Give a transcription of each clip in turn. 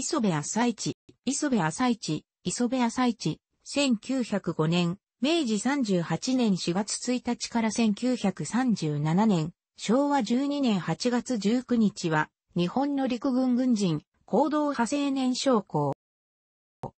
磯部朝市、磯部朝市、磯部朝市、1905年、明治38年4月1日から1937年、昭和12年8月19日は、日本の陸軍軍人、行動派青年将校。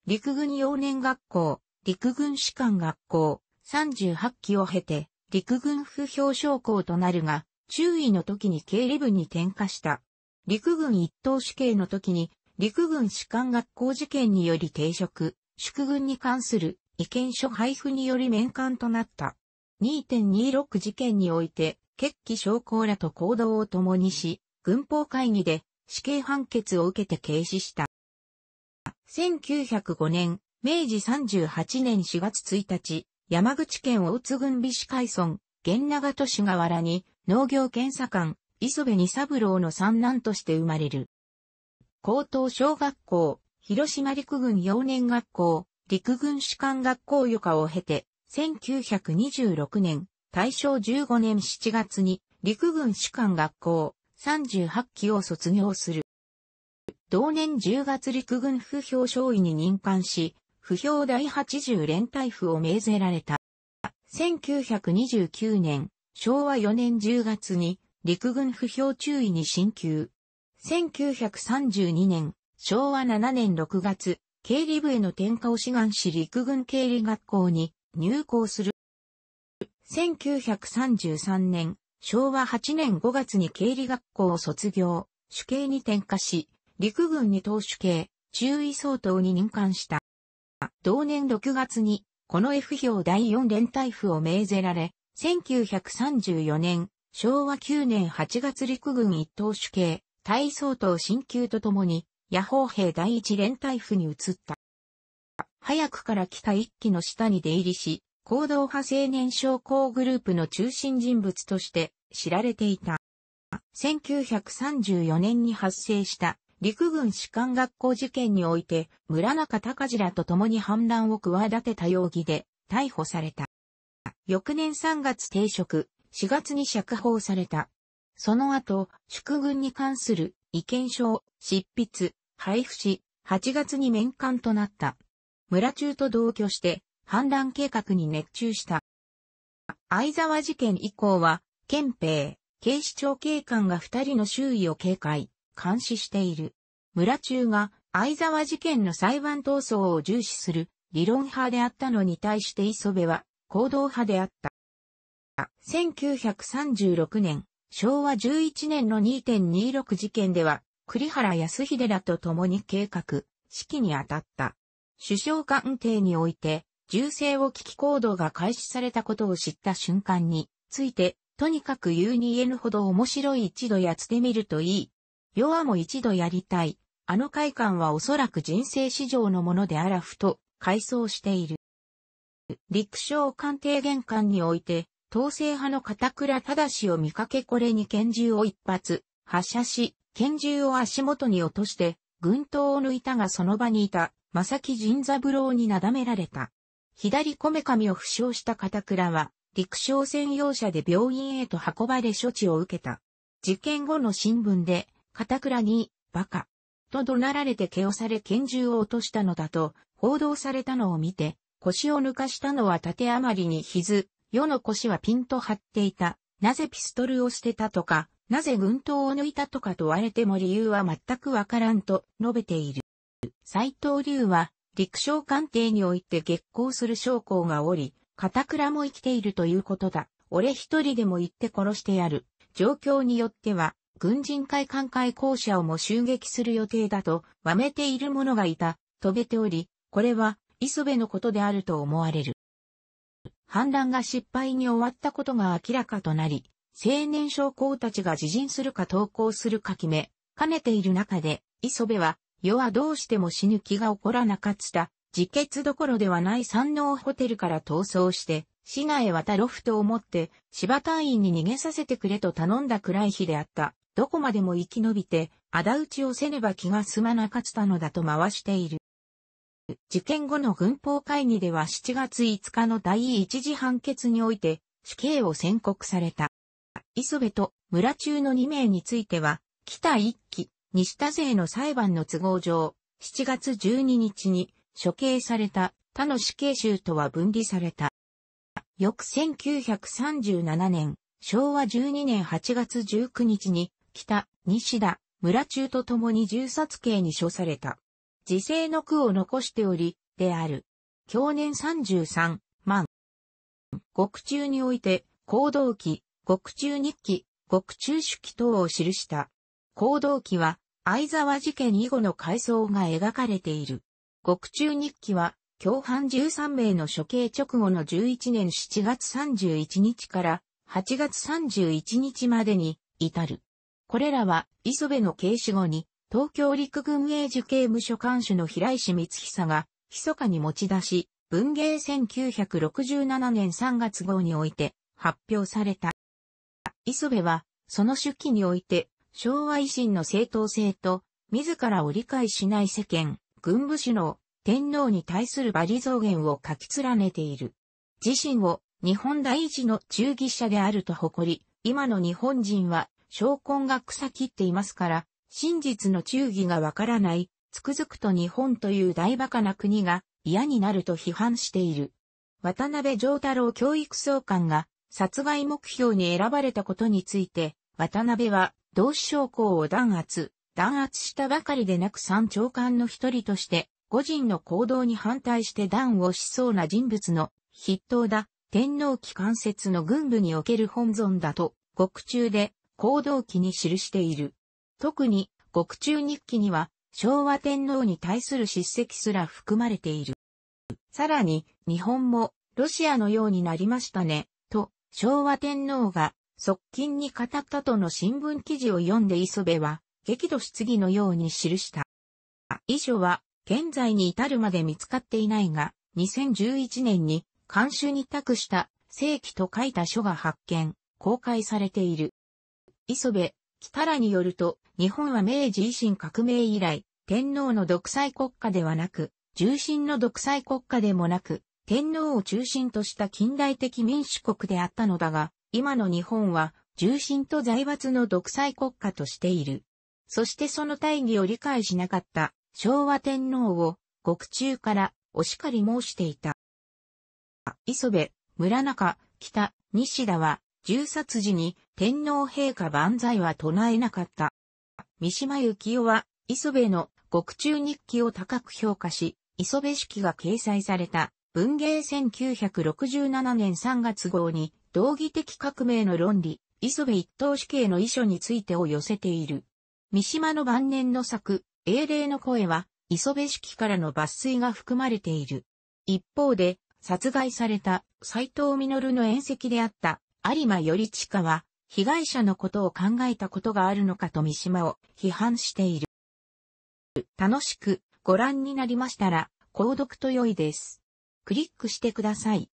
陸軍幼年学校、陸軍士官学校、38期を経て、陸軍副表将校となるが、中尉の時に経理部に転化した。陸軍一等死刑の時に陸軍士官学校事件により停職、宿軍に関する意見書配布により面刊となった。2.26事件において、決起将校らと行動を共にし、軍法会議で死刑判決を受けて軽視した。1905年、明治38年4月1日、山口県大津郡美士海村、源長都市河原に農業検査官、磯部二三郎の三男として生まれる。高等小学校、広島陸軍幼年学校、陸軍士官学校余暇を経て、1926年、大正15年7月に、陸軍士官学校、38期を卒業する。同年10月陸軍不評少尉に任官し、不評第80連隊府を命ぜられた。1929年、昭和4年10月に陸軍不評中尉に進級。1932年、昭和7年6月、経理部への転科を志願し陸軍経理学校に入校する。1933年、昭和8年5月に経理学校を卒業、主計に転科し、陸軍に投主計、中尉相当に任官した。同年6月に、この F 表第4連隊譜を命ぜられ、1934年、昭和9年8月陸軍一等主計、大総統新旧とともに、野砲兵第一連隊府に移った。早くから来た一機の下に出入りし、行動派青年将校グループの中心人物として知られていた。1934年に発生した陸軍士官学校事件において村中隆らと共に反乱を企てた容疑で逮捕された。翌年3月停職、4月に釈放された。その後、祝軍に関する意見書を執筆、配布し、8月に面刊となった。村中と同居して、反乱計画に熱中した。相沢事件以降は、憲兵、警視庁警官が二人の周囲を警戒、監視している。村中が相沢事件の裁判闘争を重視する理論派であったのに対して磯部は行動派であった。1936年、昭和11年の2.26事件では、栗原康秀らと共に計画、指揮に当たった。首相官邸において、銃声を聞き行動が開始されたことを知った瞬間に、ついて、とにかく言うに言えぬほど面白い一度やってみるといい。弱も一度やりたい。あの快感はおそらく人生史上のものであらふと、回想している。陸将官邸玄関において、統制派の片倉忠を見かけこれに拳銃を一発、発射し、拳銃を足元に落として、軍刀を抜いたがその場にいた、正木仁三郎になだめられた。左こめかみを負傷した片倉は、陸将専用車で病院へと運ばれ処置を受けた。事件後の新聞で、片倉に、バカ、と怒鳴られて毛をされ拳銃を落としたのだと、報道されたのを見て、腰を抜かしたのは縦余りに傷、世の腰はピンと張っていた。なぜピストルを捨てたとか、なぜ軍刀を抜いたとか問われても理由は全くわからんと述べている。斎藤龍は、陸将官邸において激行する将校がおり、片倉も生きているということだ。俺一人でも行って殺してやる。状況によっては、軍人会館会校舎をも襲撃する予定だと、わめている者がいた、とべており、これは、磯部のことであると思われる。反乱が失敗に終わったことが明らかとなり、青年将校たちが自陣するか投降するか決め、兼ねている中で、磯部は、世はどうしても死ぬ気が起こらなかった、自決どころではない山王ホテルから逃走して、市内渡ロフトを持って、芝隊員に逃げさせてくれと頼んだくらい日であった。どこまでも生き延びて、仇討ちをせねば気が済まなかったのだと回している。事件後の軍法会議では7月5日の第一次判決において死刑を宣告された。磯部と村中の2名については、北一期、西田勢の裁判の都合上、7月12日に処刑された他の死刑囚とは分離された。翌1937年、昭和12年8月19日に、北、西田、村中と共に銃殺刑に処された。自制の句を残しており、である。去年33万。獄中において、行動期、獄中日記、獄中手記等を記した。行動期は、相沢事件以後の回想が描かれている。獄中日記は、共犯13名の処刑直後の11年7月31日から8月31日までに至る。これらは磯部の刑死後に東京陸軍営受刑務所監守の平石光久が、密かに持ち出し、文芸1967年3月号において発表された。磯部は、その手記において、昭和維新の正当性と、自らを理解しない世間、軍部首脳、天皇に対する罵詈増言を書き連ねている。自身を日本第一の忠義者であると誇り、今の日本人は、将魂が草切っていますから、真実の忠義がわからない、つくづくと日本という大馬鹿な国が嫌になると批判している。渡辺上太郎教育総監が殺害目標に選ばれたことについて、渡辺は同志将校を弾圧、弾圧したばかりでなく三長官の一人として、個人の行動に反対して弾をしそうな人物の筆頭だ、天皇機関節の軍部における本尊だと、獄中で行動記に記している。特に、獄中日記には、昭和天皇に対する叱責すら含まれている。さらに、日本も、ロシアのようになりましたね、と、昭和天皇が、側近に語ったとの新聞記事を読んで磯部は、激怒し次のように記した。遺書は、現在に至るまで見つかっていないが、2011年に、監修に託した、正規と書いた書が発見、公開されている。磯部、北らによると、日本は明治維新革命以来、天皇の独裁国家ではなく、重臣の独裁国家でもなく、天皇を中心とした近代的民主国であったのだが、今の日本は、重臣と財閥の独裁国家としている。そしてその大義を理解しなかった昭和天皇を獄中からお叱り申していた。磯部、村中、北、西田は、銃殺時に天皇陛下万歳は唱えなかった。三島幸紀夫は、磯部の獄中日記を高く評価し、磯部式が掲載された文芸1967年3月号に、道義的革命の論理、磯部一等死刑の遺書についてを寄せている。三島の晩年の作、英霊の声は、磯部式からの抜粋が含まれている。一方で、殺害された斎藤実の宴席であった有馬頼親は、被害者のことを考えたことがあるのかと三島を批判している。楽しくご覧になりましたら、購読と良いです。クリックしてください。